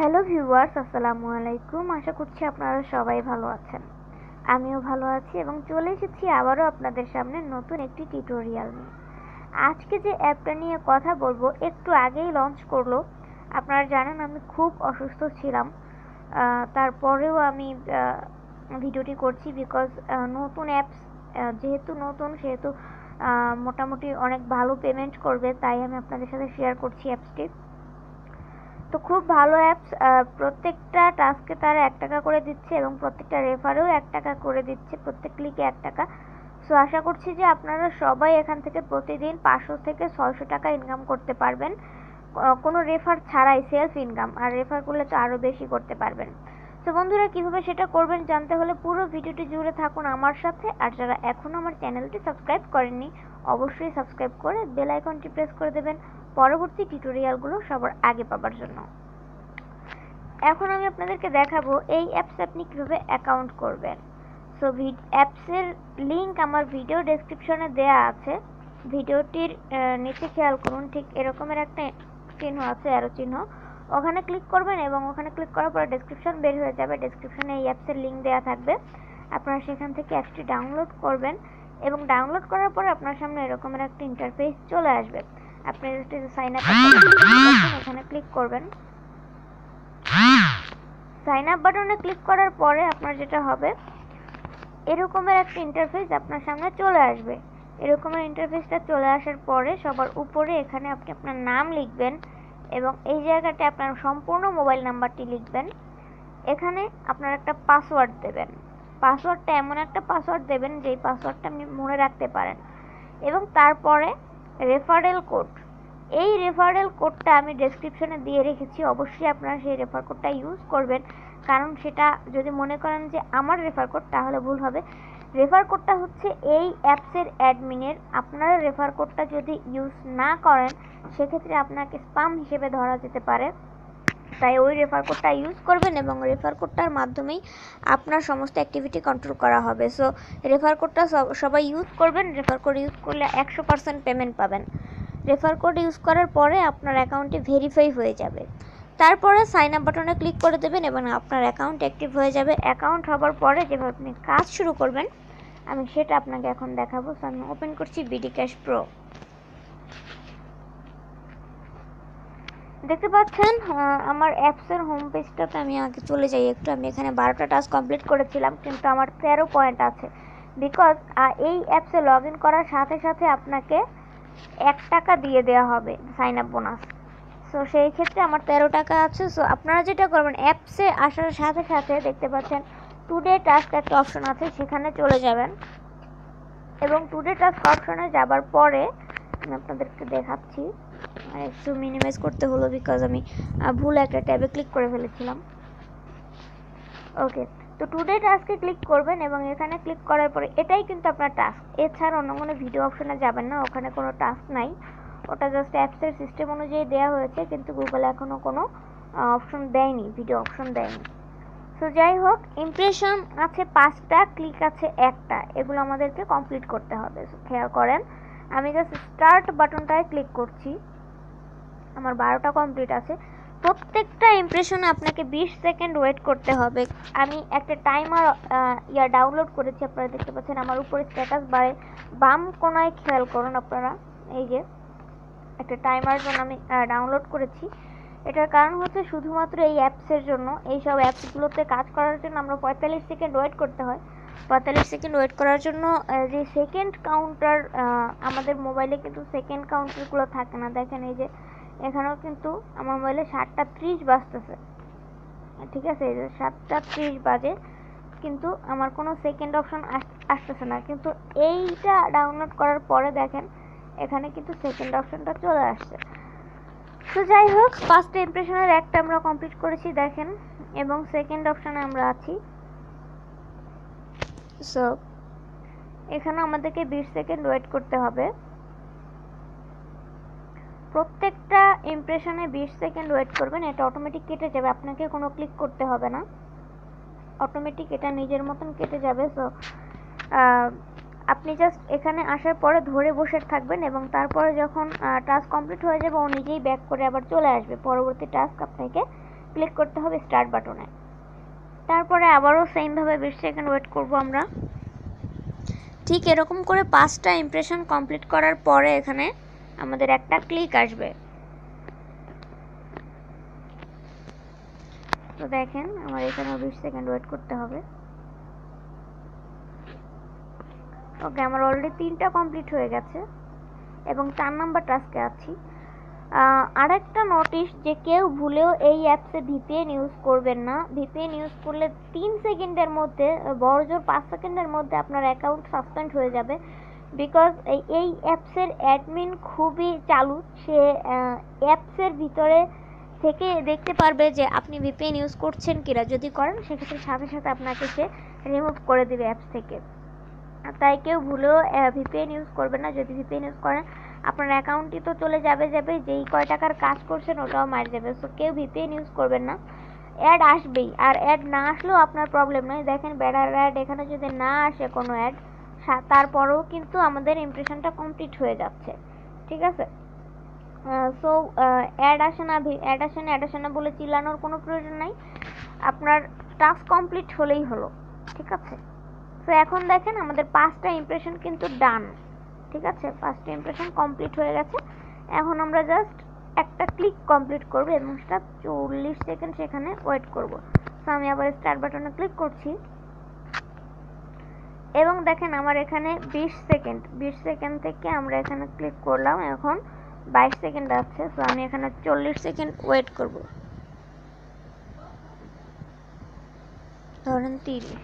hello viewers আসসালামু আলাইকুম আশা করছি আপনারা সবাই ভালো আছেন আমিও ভালো আছি এবং চলে এসেছি আবারও আপনাদের সামনে নতুন একটি টিউটোরিয়াল নিয়ে আজকে যে অ্যাপটা নিয়ে কথা বলবো একটু আগেই লঞ্চ করলো আপনারা জানেন আমি খুব অসুস্থ ছিলাম তারপরেও আমি ভিডিওটি করছি বিকজ নতুন অ্যাপস যেহেতু নতুন সেহেতু মোটামুটি অনেক ভালো পেমেন্ট করবে তাই আমি আপনাদের সাথে শেয়ার করছি অ্যাপসটি তো খুব ভালো অ্যাপস প্রত্যেকটা টাস্কে তারা এক টাকা করে দিচ্ছে এবং প্রত্যেকটা রেফারেও এক টাকা করে দিচ্ছে প্রত্যেক ক্লিকে এক টাকা সো আশা করছি যে আপনারা সবাই এখান থেকে প্রতিদিন পাঁচশো থেকে ছয়শো টাকা ইনকাম করতে পারবেন কোনো রেফার ছাড়াই সেলফ ইনকাম আর রেফার করলে তো আরও বেশি করতে পারবেন তো বন্ধুরা কীভাবে সেটা করবেন জানতে হলে পুরো ভিডিওটি জুড়ে থাকুন আমার সাথে আর যারা এখনও আমার চ্যানেলটি সাবস্ক্রাইব করেননি অবশ্যই সাবস্ক্রাইব করে বেল আইকনটি প্রেস করে দেবেন পরবর্তী টিউটোরিয়ালগুলো সবার আগে পাবার জন্য এখন আমি আপনাদেরকে দেখাবো এই অ্যাপস আপনি কীভাবে অ্যাকাউন্ট করবেন সো অ্যাপসের লিঙ্ক আমার ভিডিও ডেসক্রিপশনে দেয়া আছে ভিডিওটির নিচে খেয়াল করুন ঠিক এরকমের একটা চিহ্ন আছে আরও চিহ্ন ওখানে ক্লিক করবেন এবং ওখানে ক্লিক করার পরে ডেসক্রিপশন বের হয়ে যাবে ডেসক্রিপশনে এই অ্যাপসের লিঙ্ক দেওয়া থাকবে আপনারা সেখান থেকে অ্যাপসটি ডাউনলোড করবেন এবং ডাউনলোড করার পর আপনার সামনে এরকমের একটা ইন্টারফেস চলে আসবে আপনি সাইন আপ এখানে ক্লিক করবেন সাইন আপ বাটনে ক্লিক করার পরে আপনার যেটা হবে এরকমের একটা ইন্টারফেস আপনার সামনে চলে আসবে এরকমের ইন্টারফেসটা চলে আসার পরে সবার উপরে এখানে আপনি আপনার নাম লিখবেন এবং এই জায়গাতে আপনার সম্পূর্ণ মোবাইল নাম্বারটি লিখবেন এখানে আপনার একটা পাসওয়ার্ড দেবেন পাসওয়ার্ডটা এমন একটা পাসওয়ার্ড দেবেন যেই পাসওয়ার্ডটা আপনি মনে রাখতে পারেন এবং তারপরে রেফারেল কোড এই রেফারেল কোডটা আমি ডেসক্রিপশনে দিয়ে রেখেছি অবশ্যই আপনারা সেই রেফার কোডটা ইউজ করবেন কারণ সেটা যদি মনে করেন যে আমার রেফার কোড তাহলে ভুল হবে রেফার কোডটা হচ্ছে এই অ্যাপসের অ্যাডমিনের আপনারা রেফার কোডটা যদি ইউজ না করেন সেক্ষেত্রে আপনাকে স্পাম হিসেবে ধরা যেতে পারে তাই ওই রেফার কোডটা ইউজ করবেন এবং রেফার কোডটার মাধ্যমেই আপনার সমস্ত অ্যাক্টিভিটি কন্ট্রোল করা হবে সো রেফার কোডটা সবাই ইউজ করবেন রেফার কোড ইউজ করলে একশো পার্সেন্ট পেমেন্ট পাবেন রেফার কোড ইউজ করার পরে আপনার অ্যাকাউন্টটি ভেরিফাই হয়ে যাবে তারপরে সাইন আপ বাটনে ক্লিক করে দেবেন এবং আপনার অ্যাকাউন্ট অ্যাক্টিভ হয়ে যাবে অ্যাকাউন্ট হবার পরে যেভাবে আপনি কাজ শুরু করবেন আমি সেটা আপনাকে এখন দেখাবো সো আমি ওপেন করছি বিডি ক্যাশ প্রো দেখতে পাচ্ছেন আমার অ্যাপসের হোম পেজটাতে আমি আগে চলে যাই একটু আমি এখানে বারোটা টাস্ক কমপ্লিট করেছিলাম কিন্তু আমার তেরো পয়েন্ট আছে বিকজ এই অ্যাপসে লগ ইন করার সাথে সাথে আপনাকে এক টাকা দিয়ে দেওয়া হবে সাইন আপ বোনাস সো সেই ক্ষেত্রে আমার তেরো টাকা আছে সো আপনারা যেটা করবেন অ্যাপসে আসার সাথে সাথে দেখতে পাচ্ছেন টুডে টাস্ক একটা অপশন আছে সেখানে চলে যাবেন এবং টুডে টাস্ক অপশনে যাবার পরে আমি আপনাদেরকে দেখাচ্ছি একটু মিনিমাইজ করতে হলো বিকজ আমি ভুল একটা ট্যাবে ক্লিক করে ফেলেছিলাম ওকে তো টুডে টাস্কে ক্লিক করবেন এবং এখানে ক্লিক করার পরে এটাই কিন্তু আপনার টাস্ক এছাড়া অন্য কোনো ভিডিও অপশনে যাবেন না ওখানে কোনো টাস্ক নাই ওটা জাস্ট অ্যাপসের সিস্টেম অনুযায়ী দেওয়া হয়েছে কিন্তু গুগল এখনও কোনো অপশন দেয়নি ভিডিও অপশন দেয়নি সো যাই হোক ইমপ্রেশন আছে পাঁচটা ক্লিক আছে একটা এগুলো আমাদেরকে কমপ্লিট করতে হবে খেয়াল করেন আমি জাস্ট স্টার্ট বাটনটায় ক্লিক করছি আমার বারোটা কমপ্লিট আছে প্রত্যেকটা ইমপ্রেশনে আপনাকে বিশ সেকেন্ড ওয়েট করতে হবে আমি একটা টাইমার ইয়া ডাউনলোড করেছি আপনারা দেখতে পাচ্ছেন আমার উপরে স্ট্যাটাস বাড়ে বাম কোনায় খেয়াল করুন আপনারা এই যে একটা টাইমার জন্য আমি ডাউনলোড করেছি এটার কারণ হচ্ছে শুধুমাত্র এই অ্যাপসের জন্য এই সব অ্যাপসগুলোতে কাজ করার জন্য আমরা পঁয়তাল্লিশ সেকেন্ড ওয়েট করতে হয় পঁয়তাল্লিশ সেকেন্ড ওয়েট করার জন্য যে সেকেন্ড কাউন্টার আমাদের মোবাইলে কিন্তু সেকেন্ড কাউন্টারগুলো থাকে না দেখেন এই যে এখানেও কিন্তু আমার মোবাইলে সাতটা ত্রিশ বাজতেছে ঠিক আছে এই যে সাতটা ত্রিশ বাজে কিন্তু আমার কোনো সেকেন্ড অপশন আসতেছে না কিন্তু এইটা ডাউনলোড করার পরে দেখেন এখানে কিন্তু সেকেন্ড অপশনটা চলে আসছে তো যাই হোক ফার্স্ট ইমপ্রেশনের একটা আমরা কমপ্লিট করেছি দেখেন এবং সেকেন্ড অপশানে আমরা আছি সো এখানে আমাদেরকে বিশ সেকেন্ড ওয়েট করতে হবে প্রত্যেকটা ইমপ্রেশনে বিশ সেকেন্ড ওয়েট করবেন এটা অটোমেটিক কেটে যাবে আপনাকে কোনো ক্লিক করতে হবে না অটোমেটিক এটা নিজের মতন কেটে যাবে সো আপনি জাস্ট এখানে আসার পরে ধরে বসে থাকবেন এবং তারপরে যখন টাস্ক কমপ্লিট হয়ে যাবে ও নিজেই ব্যাক করে আবার চলে আসবে পরবর্তী টাস্ক আপনাকে ক্লিক করতে হবে স্টার্ট বাটনে তারপরে আবারও সেমভাবে বিশ সেকেন্ড ওয়েট করব আমরা ঠিক এরকম করে পাঁচটা ইমপ্রেশন কমপ্লিট করার পরে এখানে আমাদের একটা ক্লিক আসবে তো দেখেন আমার এখানে বিশ সেকেন্ড ওয়েট করতে হবে ওকে আমার অলরেডি তিনটা কমপ্লিট হয়ে গেছে এবং চার নাম্বার টাস্কে আছি আর একটা নোটিশ যে কেউ ভুলেও এই অ্যাপসে ভিপিএন ইউজ করবেন না ভিপিএন ইউজ করলে তিন সেকেন্ডের মধ্যে বড়জোর পাঁচ সেকেন্ডের মধ্যে আপনার অ্যাকাউন্ট সাসপেন্ড হয়ে যাবে বিকজ এই অ্যাপসের অ্যাডমিন খুবই চালু সে অ্যাপসের ভিতরে থেকে দেখতে পারবে যে আপনি ভিপিএন ইউজ করছেন কিনা যদি করেন সেক্ষেত্রে সাথে সাথে আপনাকে সে রিমুভ করে দেবে অ্যাপস থেকে তাই কেউ ভুলেও ভিপিএন ইউজ করবে না যদি ভিপিএন ইউজ করেন আপনার অ্যাকাউন্টটি তো চলে যাবে যাবে যেই কয় টাকার কাজ করছেন ওটাও মার যাবে সো কেউ ভিপিএন ইউজ করবেন না অ্যাড আসবেই আর অ্যাড না আসলেও আপনার প্রবলেম নয় দেখেন বেড়ার অ্যাড এখানে যদি না আসে কোনো অ্যাড আচ্ছা, তারপরেও কিন্তু আমাদের ইমপ্রেশনটা কমপ্লিট হয়ে যাচ্ছে ঠিক আছে সো অ্যাড আসে না অ্যাড আসে না অ্যাড আসে না বলে চিল্লানোর কোনো প্রয়োজন নাই আপনার টাস্ক কমপ্লিট হলেই হলো ঠিক আছে সো এখন দেখেন আমাদের পাঁচটা ইমপ্রেশন কিন্তু ডান ঠিক আছে পাঁচটা ইমপ্রেশন কমপ্লিট হয়ে গেছে এখন আমরা জাস্ট একটা ক্লিক কমপ্লিট করবো এবং সেটা চল্লিশ সেকেন্ড সেখানে ওয়েট করব সো আমি আবার স্টার্ট বাটনে ক্লিক করছি এবং দেখেন আমার এখানে বিশ সেকেন্ড বিশ সেকেন্ড থেকে আমরা এখানে ক্লিক করলাম এখন বাইশ সেকেন্ড আছে তো আমি এখানে চল্লিশ সেকেন্ড ওয়েট করব ধরেন তিরিশ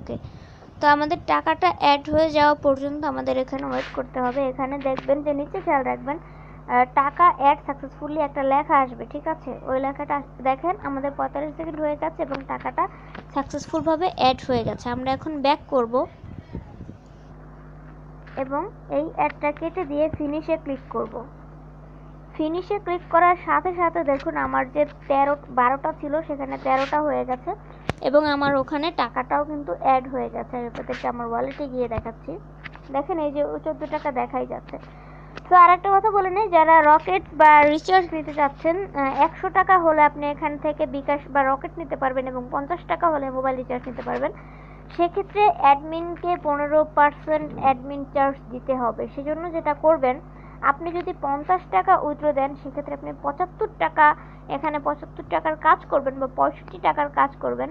ওকে তো আমাদের টাকাটা অ্যাড হয়ে যাওয়া পর্যন্ত আমাদের এখানে ওয়েট করতে হবে এখানে দেখবেন যে নিচে খেয়াল রাখবেন টাকা অ্যাড সাকসেসফুলি একটা লেখা আসবে ঠিক আছে ওই লেখাটা দেখেন আমাদের পঁয়তাল্লিশ সেকেন্ড হয়ে গেছে এবং টাকাটা সাকসেসফুলভাবে অ্যাড হয়ে গেছে আমরা এখন ব্যাক করব এবং এই অ্যাডটা কেটে দিয়ে ফিনিশে ক্লিক করব ফিনিশে ক্লিক করার সাথে সাথে দেখুন আমার যে তেরো বারোটা ছিল সেখানে তেরোটা হয়ে গেছে এবং আমার ওখানে টাকাটাও কিন্তু অ্যাড হয়ে গেছে আমি আপনাদেরকে আমার ওয়ালেটে গিয়ে দেখাচ্ছি দেখেন এই যে চোদ্দো টাকা দেখাই যাচ্ছে তো আর একটা কথা বলে নিই যারা রকেট বা রিচার্জ নিতে চাচ্ছেন একশো টাকা হলে আপনি এখান থেকে বিকাশ বা রকেট নিতে পারবেন এবং পঞ্চাশ টাকা হলে মোবাইল রিচার্জ নিতে পারবেন সেক্ষেত্রে অ্যাডমিনকে পনেরো পার্সেন্ট অ্যাডমিন চার্জ দিতে হবে সেজন্য যেটা করবেন আপনি যদি পঞ্চাশ টাকা উইথড্র দেন সেক্ষেত্রে আপনি পঁচাত্তর টাকা এখানে পঁচাত্তর টাকার কাজ করবেন বা পঁয়ষট্টি টাকার কাজ করবেন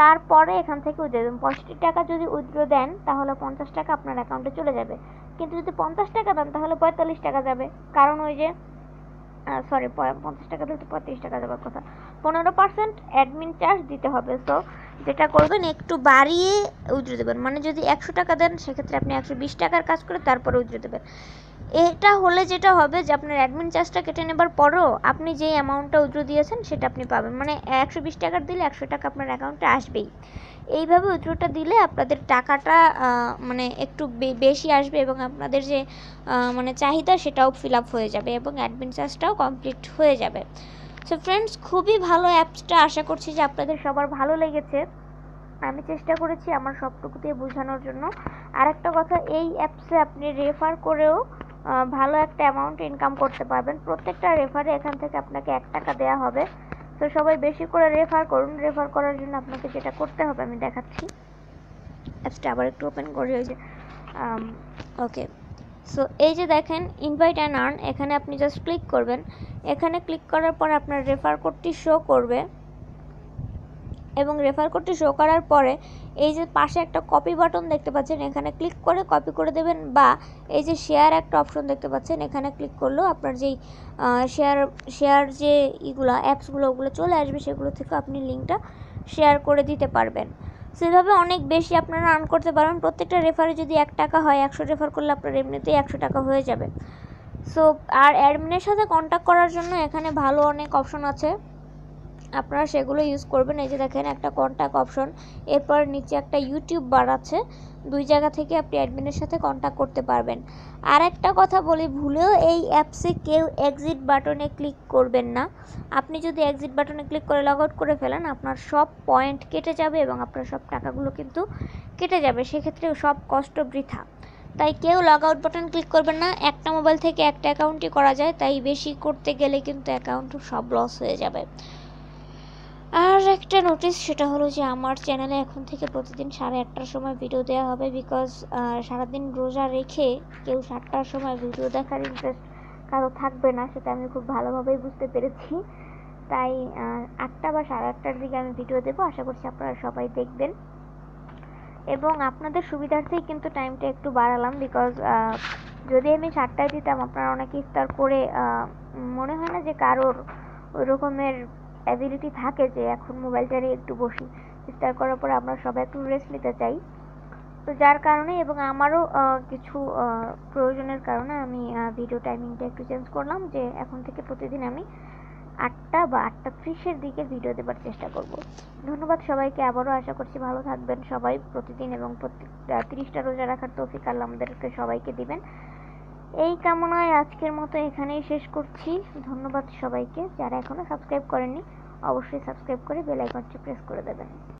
তারপরে এখান থেকে দেবেন পঁয়ষট্টি টাকা যদি উইথড্র দেন তাহলে পঞ্চাশ টাকা আপনার অ্যাকাউন্টে চলে যাবে কিন্তু যদি পঞ্চাশ টাকা দেন তাহলে পঁয়তাল্লিশ টাকা যাবে কারণ ওই যে সরি পঞ্চাশ টাকা তো পঁয়ত্রিশ টাকা দেওয়ার কথা পনেরো পার্সেন্ট অ্যাডমিন চার্জ দিতে হবে সো যেটা করবেন একটু বাড়িয়ে উজরে দেবেন মানে যদি একশো টাকা দেন সেক্ষেত্রে আপনি একশো বিশ টাকার কাজ করে তারপরে উজরে দেবেন এটা হলে যেটা হবে যে আপনার অ্যাডমিন চার্জটা কেটে নেবার পরও আপনি যে অ্যামাউন্টটা উইথড্র দিয়েছেন সেটা আপনি পাবেন মানে একশো বিশ টাকার দিলে একশো টাকা আপনার অ্যাকাউন্টে আসবেই এইভাবে উইথড্রোটা দিলে আপনাদের টাকাটা মানে একটু বেশি আসবে এবং আপনাদের যে মানে চাহিদা সেটাও ফিল আপ হয়ে যাবে এবং অ্যাডমিন চার্জটাও কমপ্লিট হয়ে যাবে সো ফ্রেন্ডস খুবই ভালো অ্যাপসটা আশা করছি যে আপনাদের সবার ভালো লেগেছে আমি চেষ্টা করেছি আমার সবটুকু দিয়ে বোঝানোর জন্য আর একটা কথা এই অ্যাপসে আপনি রেফার করেও ভালো একটা অ্যামাউন্ট ইনকাম করতে পারবেন প্রত্যেকটা রেফারে এখান থেকে আপনাকে এক টাকা দেওয়া হবে তো সবাই বেশি করে রেফার করুন রেফার করার জন্য আপনাকে যেটা করতে হবে আমি দেখাচ্ছি অ্যাপসটা আবার একটু ওপেন করি ওই যে ওকে সো এই যে দেখেন ইনভাইট অ্যান্ড আর্ন এখানে আপনি জাস্ট ক্লিক করবেন এখানে ক্লিক করার পর আপনার রেফার কোডটি শো করবে এবং রেফার কোডটি শো করার পরে এই যে পাশে একটা কপি বাটন দেখতে পাচ্ছেন এখানে ক্লিক করে কপি করে দেবেন বা এই যে শেয়ার একটা অপশন দেখতে পাচ্ছেন এখানে ক্লিক করলেও আপনার যেই শেয়ার শেয়ার যে ইগুলো অ্যাপসগুলো ওগুলো চলে আসবে সেগুলো থেকে আপনি লিঙ্কটা শেয়ার করে দিতে পারবেন সেভাবে অনেক বেশি আপনারা আর্ন করতে পারবেন প্রত্যেকটা রেফারে যদি এক টাকা হয় একশো রেফার করলে আপনার এমনিতেই একশো টাকা হয়ে যাবে সো আর অ্যাডমিনের সাথে কন্ট্যাক্ট করার জন্য এখানে ভালো অনেক অপশন আছে আপনারা সেগুলো ইউজ করবেন এই যে দেখেন একটা কন্ট্যাক্ট অপশন এরপর নিচে একটা ইউটিউব বার আছে দুই জায়গা থেকে আপনি অ্যাডমিনের সাথে কন্ট্যাক্ট করতে পারবেন আর একটা কথা বলি ভুলেও এই অ্যাপসে কেউ এক্সিট বাটনে ক্লিক করবেন না আপনি যদি এক্সিট বাটনে ক্লিক করে লগ আউট করে ফেলেন আপনার সব পয়েন্ট কেটে যাবে এবং আপনার সব টাকাগুলো কিন্তু কেটে যাবে সেক্ষেত্রে সব কষ্ট বৃথা তাই কেউ লগ আউট বাটন ক্লিক করবেন না একটা মোবাইল থেকে একটা অ্যাকাউন্টই করা যায় তাই বেশি করতে গেলে কিন্তু অ্যাকাউন্ট সব লস হয়ে যাবে আর একটা নোটিস সেটা হলো যে আমার চ্যানেলে এখন থেকে প্রতিদিন সাড়ে আটটার সময় ভিডিও দেওয়া হবে বিকজ সারাদিন রোজা রেখে কেউ সাতটার সময় ভিডিও দেখার ইন্টারেস্ট কারো থাকবে না সেটা আমি খুব ভালোভাবেই বুঝতে পেরেছি তাই আটটা বা সাড়ে আটটার দিকে আমি ভিডিও দেবো আশা করছি আপনারা সবাই দেখবেন এবং আপনাদের সুবিধার্থেই কিন্তু টাইমটা একটু বাড়ালাম বিকজ যদি আমি সাতটায় দিতাম আপনারা অনেকে ইফতার করে মনে হয় না যে কারোর ওই রকমের অ্যাবিলিটি থাকে যে এখন মোবাইলটা নিয়ে একটু বসি ইফতার করার পর আমরা সবাই একটু রেস্ট নিতে চাই তো যার কারণে এবং আমারও কিছু প্রয়োজনের কারণে আমি ভিডিও টাইমিংটা একটু চেঞ্জ করলাম যে এখন থেকে প্রতিদিন আমি আটটা বা আটটা ত্রিশের দিকে ভিডিও দেবার চেষ্টা করব ধন্যবাদ সবাইকে আবারও আশা করছি ভালো থাকবেন সবাই প্রতিদিন এবং প্রত্যেকটা তিরিশটা রোজা রাখার তৌফিক আল্লাহ আমাদেরকে সবাইকে দিবেন এই কামনায় আজকের মতো এখানেই শেষ করছি ধন্যবাদ সবাইকে যারা এখনও সাবস্ক্রাইব করেননি অবশ্যই সাবস্ক্রাইব করে বেল আইকনটি প্রেস করে দেবেন